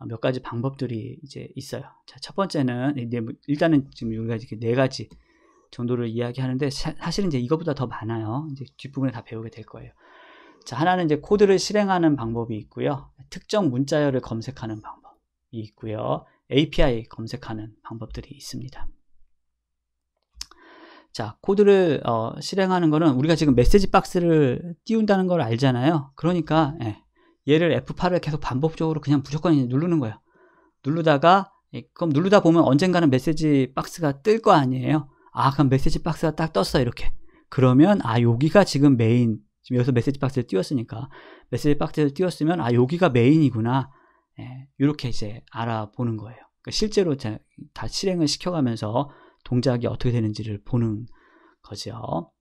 어, 몇 가지 방법들이 이제 있어요. 자, 첫 번째는 네, 뭐 일단은 지금 우리가 이렇게 네 가지 정도를 이야기하는데 사실은 이제 이거보다 더 많아요. 이제 뒷부분에 다 배우게 될 거예요. 자, 하나는 이제 코드를 실행하는 방법이 있고요. 특정 문자열을 검색하는 방법이 있고요. API 검색하는 방법들이 있습니다. 자, 코드를 어, 실행하는 거는 우리가 지금 메시지 박스를 띄운다는 걸 알잖아요. 그러니까 예, 얘를 F8을 계속 반복적으로 그냥 무조건 누르는 거예요. 누르다가 예, 그럼 누르다 보면 언젠가는 메시지 박스가 뜰 거 아니에요. 아, 그럼 메시지 박스가 딱 떴어 이렇게. 그러면 아, 여기가 지금 메인. 지금 여기서 메시지 박스를 띄웠으니까 메시지 박스를 띄웠으면 아, 여기가 메인이구나. 예, 이렇게 이제 알아보는 거예요. 그러니까 실제로 다 실행을 시켜가면서 동작이 어떻게 되는지를 보는 거죠.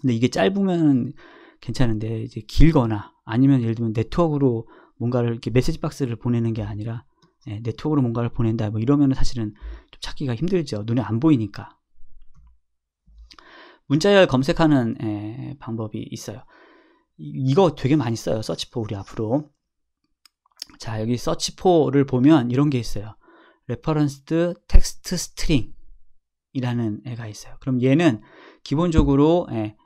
근데 이게 짧으면 괜찮은데 이제 길거나 아니면 예를 들면 네트워크로 뭔가를 이렇게 메시지 박스를 보내는 게 아니라 예, 네, 트워크로 뭔가를 보낸다 뭐 이러면 사실은 좀 찾기가 힘들죠 눈에 안 보이니까 문자열 검색하는 에, 예, 방법이 있어요 이거 되게 많이 써요 서치포 우리 앞으로 자 여기 서치포를 보면 이런 게 있어요 referenced text string 이라는 애가 있어요. 그럼 얘는 기본적으로 예,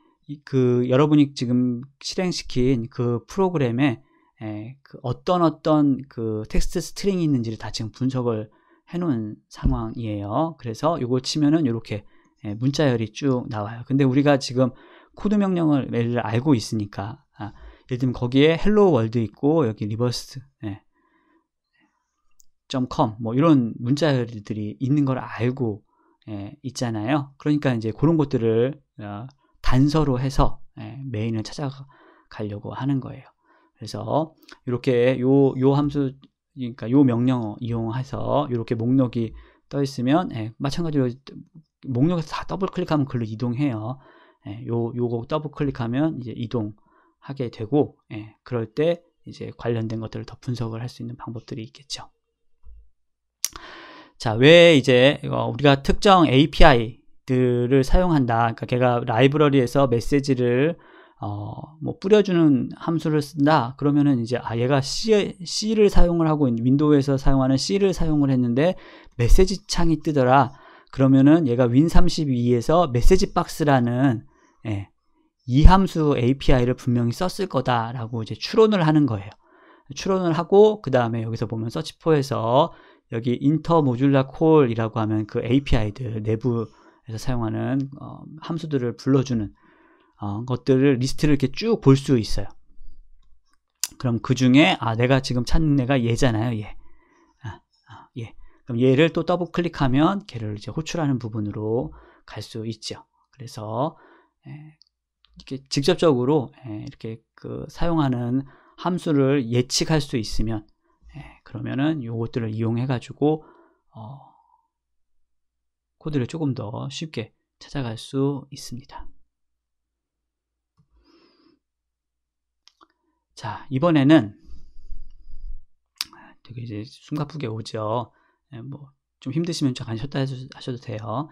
그 여러분이 지금 실행시킨 그 프로그램에 예, 그 어떤 어떤 그 텍스트 스트링이 있는지를 다 지금 분석을 해놓은 상황이에요. 그래서 이거 치면은 이렇게 예, 문자열이 쭉 나와요. 근데 우리가 지금 코드 명령을 매일 알고 있으니까 아, 예를 들면 거기에 헬로 월드 있고 여기 리버스 예, .com 뭐 이런 문자들이 있는 걸 알고 예, 있잖아요. 그러니까 이제 그런 것들을 어, 단서로 해서 예, 메인을 찾아가려고 하는 거예요. 그래서 이렇게 요요 함수 그러니까 요 명령어 이용해서 이렇게 목록이 떠 있으면 예, 마찬가지로 목록에서 다 더블 클릭하면 글로 이동해요. 예, 요 요거 더블 클릭하면 이제 이동하게 되고 예, 그럴 때 이제 관련된 것들을 더 분석을 할 수 있는 방법들이 있겠죠. 자, 왜 이제 우리가 특정 API들을 사용한다. 그러니까 걔가 라이브러리에서 메시지를 어, 뭐 뿌려주는 함수를 쓴다. 그러면은 이제 아 얘가 C, C를 사용을 하고 윈도우에서 사용하는 C를 사용을 했는데 메시지 창이 뜨더라. 그러면은 얘가 Win32에서 메시지 박스라는 예, 이 함수 API를 분명히 썼을 거다라고 이제 추론을 하는 거예요. 추론을 하고 그 다음에 여기서 보면 서치포에서 여기 인터모듈라 콜이라고 하면 그 API들 내부에서 사용하는 어, 함수들을 불러주는 어, 것들을 리스트를 이렇게 쭉 볼 수 있어요. 그럼 그 중에 아 내가 지금 찾는 애가 얘잖아요. 얘. 아, 아, 얘. 그럼 얘를 또 더블 클릭하면 걔를 이제 호출하는 부분으로 갈 수 있죠. 그래서 에, 예, 이렇게 직접적으로 에, 예, 이렇게 그 사용하는 함수를 예측할 수 있으면 예, 그러면은 요것들을 이용해 가지고 어, 코드를 조금 더 쉽게 찾아갈 수 있습니다 자 이번에는 되게 이제 숨가쁘게 오죠 예, 뭐좀 힘드시면 잠깐 쉬었다 하셔도 돼요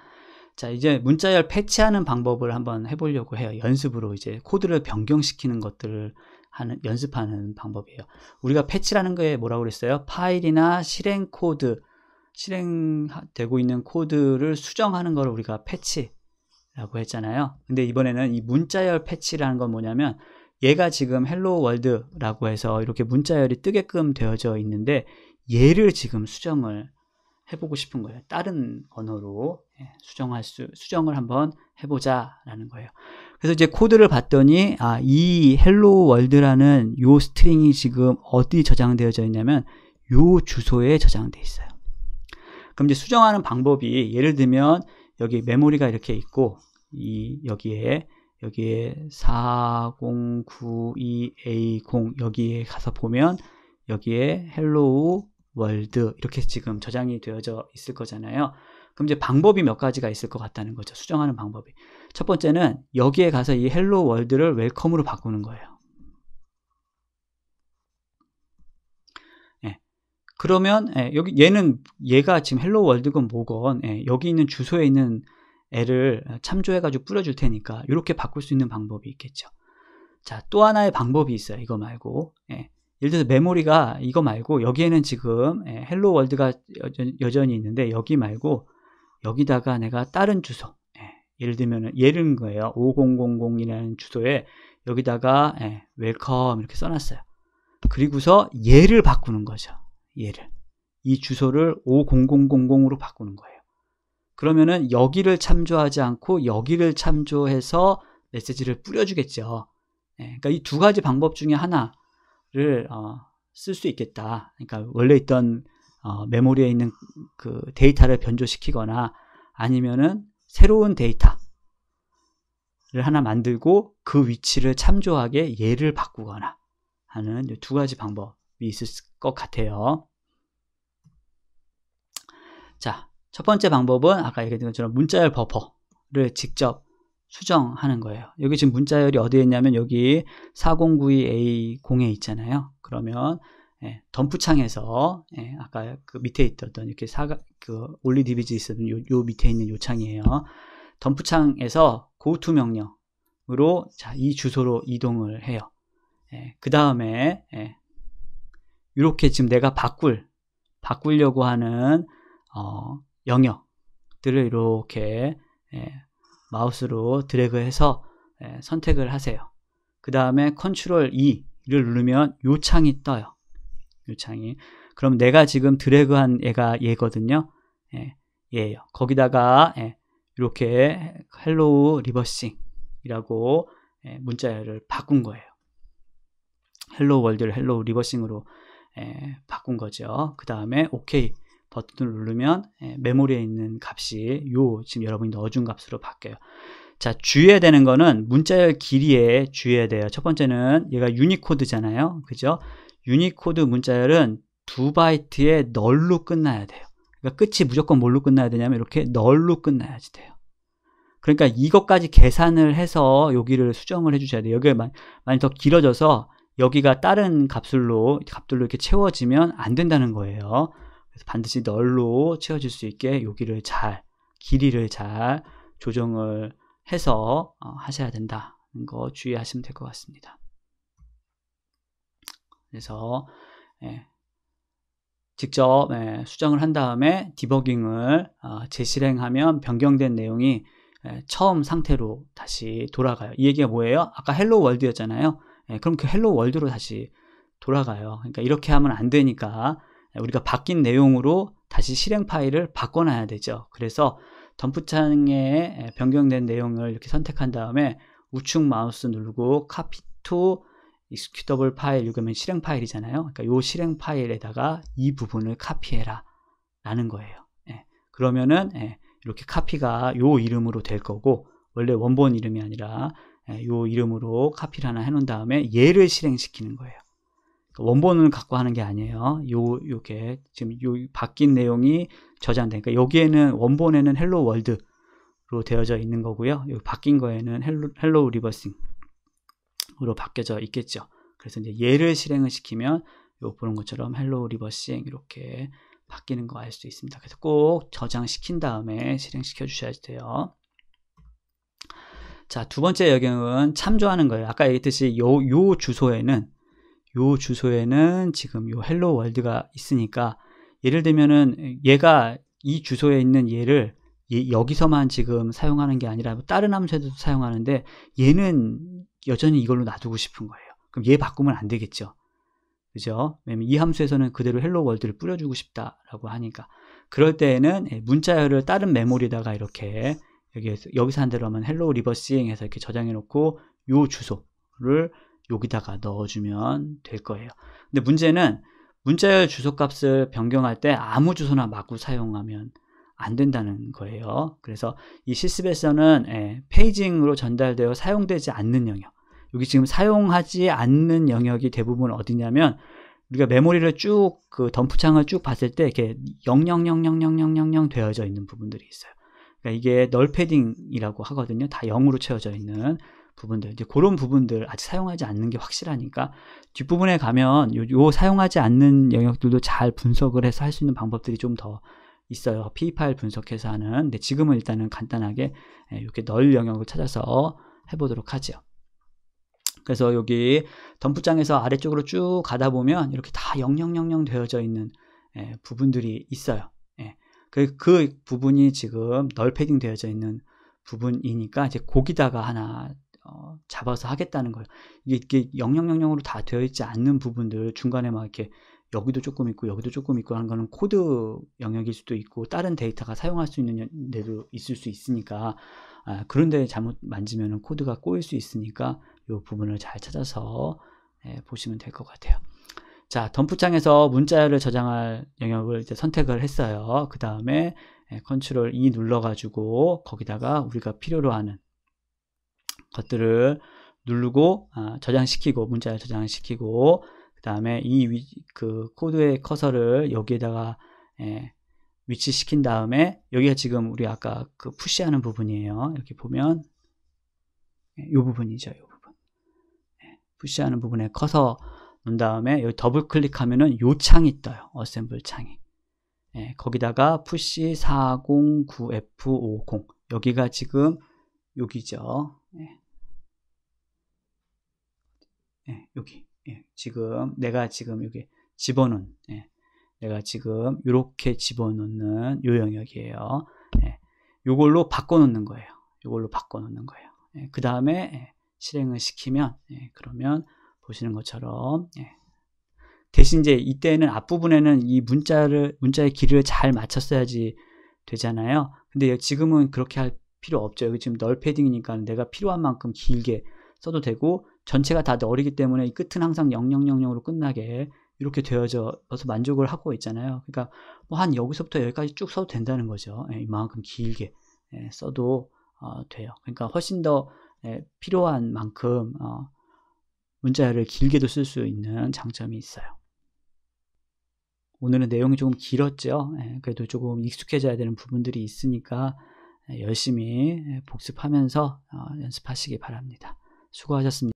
자 이제 문자열 패치하는 방법을 한번 해보려고 해요 연습으로 이제 코드를 변경시키는 것들을 하는 연습하는 방법이에요. 우리가 패치라는 거에 뭐라고 그랬어요? 파일이나 실행 코드 실행되고 있는 코드를 수정하는 걸 우리가 패치라고 했잖아요. 근데 이번에는 이 문자열 패치라는 건 뭐냐면 얘가 지금 헬로 월드라고 해서 이렇게 문자열이 뜨게끔 되어져 있는데 얘를 지금 수정을 해보고 싶은 거예요. 다른 언어로 예, 수정할 수, 수정을 한번 해보자라는 거예요. 그래서 이제 코드를 봤더니 아, 이 hello world라는 요 스트링이 지금 어디 저장되어져 있냐면 요 주소에 저장되어 있어요. 그럼 이제 수정하는 방법이 예를 들면 여기 메모리가 이렇게 있고 이 여기에 여기에 4092A0 여기에 가서 보면 여기에 hello world 이렇게 지금 저장이 되어져 있을 거잖아요. 그럼 이제 방법이 몇 가지가 있을 것 같다는 거죠. 수정하는 방법이. 첫 번째는 여기에 가서 이 헬로 월드를 웰컴으로 바꾸는 거예요. 예. 그러면 예, 여기 얘는 얘가 지금 헬로 월드건 뭐건 예, 여기 있는 주소에 있는 애를 참조해가지고 뿌려줄 테니까 이렇게 바꿀 수 있는 방법이 있겠죠. 자, 또 하나의 방법이 있어요. 이거 말고. 예. 를 들어서 메모리가 이거 말고 여기에는 지금 예, 헬로 월드가 여전히 있는데 여기 말고 여기다가 내가 다른 주소 예를 들면 예른 거예요. 5000이라는 주소에 여기다가 예, 웰컴 이렇게 써놨어요. 그리고서 예를 바꾸는 거죠. 예를이 주소를 50000으로 바꾸는 거예요. 그러면은 여기를 참조하지 않고 여기를 참조해서 메시지를 뿌려주겠죠. 예, 그러니까 이 두 가지 방법 중에 하나를 어, 쓸 수 있겠다. 그러니까 원래 있던 어, 메모리에 있는 그 데이터를 변조시키거나 아니면은 새로운 데이터를 하나 만들고 그 위치를 참조하게 얘를 바꾸거나 하는 두 가지 방법이 있을 것 같아요. 자, 첫 번째 방법은 아까 얘기했던 것처럼 문자열 버퍼를 직접 수정하는 거예요. 여기 지금 문자열이 어디에 있냐면 여기 4092A0에 있잖아요. 그러면 예, 덤프창에서 예, 아까 그 밑에 있던 이렇게 사각 그 올리 디비지 있었던 요, 요 밑에 있는 요 창이에요. 덤프창에서 고투 명령으로 자, 이 주소로 이동을 해요. 예, 그 다음에 이렇게 예, 지금 내가 바꿀 바꾸려고 하는 어, 영역들을 이렇게 예, 마우스로 드래그해서 예, 선택을 하세요. 그 다음에 컨트롤 E를 누르면 요 창이 떠요. 이 창이. 그럼 내가 지금 드래그한 얘가 얘거든요. 예, 얘예요. 거기다가 예, 이렇게 hello 헬로우 리버싱이라고 예, 문자열을 바꾼 거예요. hello 헬로우 월드를 헬로우 리버싱으로 예, 바꾼 거죠. 그 다음에 OK 버튼을 누르면 예, 메모리에 있는 값이 요 지금 여러분이 넣어준 값으로 바뀌어요. 자 주의해야 되는 거는 문자열 길이에 주의해야 돼요. 첫 번째는 얘가 유니코드잖아요. 그죠? 유니코드 문자열은 두 바이트의 널로 끝나야 돼요. 그러니까 끝이 무조건 뭘로 끝나야 되냐면 이렇게 널로 끝나야지 돼요. 그러니까 이것까지 계산을 해서 여기를 수정을 해주셔야 돼요. 여기가 많이, 많이 더 길어져서 여기가 다른 값들로 값들로 이렇게 채워지면 안 된다는 거예요. 그래서 반드시 널로 채워질 수 있게 여기를 잘 길이를 잘 조정을 해서 어, 하셔야 된다는 거 주의하시면 될 것 같습니다. 그래서 예, 직접 예, 수정을 한 다음에 디버깅을 아, 재실행하면 변경된 내용이 예, 처음 상태로 다시 돌아가요. 이 얘기가 뭐예요? 아까 헬로 월드였잖아요. 예, 그럼 그 헬로 월드로 다시 돌아가요. 그러니까 이렇게 하면 안 되니까 예, 우리가 바뀐 내용으로 다시 실행 파일을 바꿔놔야 되죠. 그래서 덤프창에 예, 변경된 내용을 이렇게 선택한 다음에 우측 마우스 누르고 카피 투 executable 파일, 이거면 실행 파일이잖아요. 그러니까 이 실행 파일에다가 이 부분을 카피해라 라는 거예요. 예. 그러면은 예, 이렇게 카피가 요 이름으로 될 거고 원래 원본 이름이 아니라 예, 요 이름으로 카피를 하나 해놓은 다음에 얘를 실행시키는 거예요. 그러니까 원본을 갖고 하는 게 아니에요. 요, 요게, 지금 요, 바뀐 내용이 저장되니까, 그러니까 여기에는, 원본에는 헬로 월드로 되어져 있는 거고요. 여 바뀐 거에는 헬로, 헬로 리버싱 으로 바뀌어져 있겠죠. 그래서 이제 얘를 실행을 시키면 요 보는 것처럼 헬로 리버싱 이렇게 바뀌는 거 알 수 있습니다. 그래서 꼭 저장시킨 다음에 실행시켜 주셔야 돼요. 자, 두 번째 여경은 참조하는 거예요. 아까 얘기했듯이 요, 요 주소에는 요 주소에는 지금 요 헬로 월드가 있으니까 예를 들면은 얘가 이 주소에 있는 얘를 여기서만 지금 사용하는 게 아니라 다른 함수에도 사용하는데 얘는 여전히 이걸로 놔두고 싶은 거예요. 그럼 얘 바꾸면 안 되겠죠. 그죠? 왜냐면 이 함수에서는 그대로 헬로 월드를 뿌려주고 싶다라고 하니까. 그럴 때에는 예, 문자열을 다른 메모리에다가 이렇게 여기에서, 여기서 한 대로 하면 헬로 리버싱 해서 이렇게 저장해 놓고 요 주소를 여기다가 넣어주면 될 거예요. 근데 문제는 문자열 주소값을 변경할 때 아무 주소나 마구 사용하면 안 된다는 거예요. 그래서 이 실습에서는 예, 페이징으로 전달되어 사용되지 않는 영역 여기 지금 사용하지 않는 영역이 대부분 어디냐면 우리가 메모리를 쭉그 덤프 창을 쭉 봤을 때 이렇게 영영영영영영영영 되어져 있는 부분들이 있어요. 그러니까 이게 널 패딩이라고 하거든요. 다 0으로 채워져 있는 부분들 이제 그런 부분들 아직 사용하지 않는 게 확실하니까 뒷부분에 가면 요, 요 사용하지 않는 영역들도 잘 분석을 해서 할 수 있는 방법들이 좀더 있어요. p 파일 e 분석해서 하는. 근데 지금은 일단은 간단하게 이렇게 예, 널 영역을 찾아서 해보도록 하죠. 그래서 여기 덤프장에서 아래쪽으로 쭉 가다 보면 이렇게 다 0000 되어져 있는 예, 부분들이 있어요. 예. 그, 그 부분이 지금 널 패딩 되어져 있는 부분이니까 이제 거기다가 하나 어, 잡아서 하겠다는 거예요. 이게, 이게 0000으로 다 되어 있지 않는 부분들 중간에 막 이렇게 여기도 조금 있고 여기도 조금 있고 하는 거는 코드 영역일 수도 있고 다른 데이터가 사용할 수 있는 데도 있을 수 있으니까 아, 그런데 잘못 만지면 코드가 꼬일 수 있으니까 이 부분을 잘 찾아서 예, 보시면 될 것 같아요. 자, 덤프창에서 문자열을 저장할 영역을 이제 선택을 했어요. 그 다음에 예, 컨트롤 E 눌러가지고 거기다가 우리가 필요로 하는 것들을 누르고 아, 저장시키고 문자열 저장시키고 그 다음에 이그 코드의 커서를 여기에다가 예, 위치시킨 다음에 여기가 지금 우리 아까 그 푸시하는 부분이에요. 이렇게 보면 예, 이 부분이죠. 이 부분. 예, 푸시하는 부분에 커서 놓은 다음에 여기 더블 클릭하면은 요 창이 떠요. 어셈블 창이. 예, 거기다가 푸시 409F50 여기가 지금 여기죠. 예, 예 여기. 예, 지금 내가 지금 여기 집어넣은 예, 내가 지금 이렇게 집어넣는 요 영역이에요. 예, 이걸로 바꿔놓는 거예요. 이걸로 바꿔놓는 거예요. 예, 그 다음에 예, 실행을 시키면 예, 그러면 보시는 것처럼 예, 대신 이제 이때는 앞부분에는 이 문자를 문자의 길이를 잘 맞췄어야지 되잖아요. 근데 지금은 그렇게 할 필요 없죠. 여기 지금 널 패딩이니까 내가 필요한 만큼 길게 써도 되고 전체가 다 널이기 때문에 이 끝은 항상 0000으로 끝나게 이렇게 되어져서 만족을 하고 있잖아요. 그러니까 뭐 한 여기서부터 여기까지 쭉 써도 된다는 거죠. 예, 이만큼 길게 예, 써도 어, 돼요. 그러니까 훨씬 더 예, 필요한 만큼 어, 문자를 길게도 쓸 수 있는 장점이 있어요. 오늘은 내용이 조금 길었죠. 그래도 조금 익숙해져야 되는 부분들이 있으니까 열심히 복습하면서 어, 연습하시기 바랍니다. 수고하셨습니다.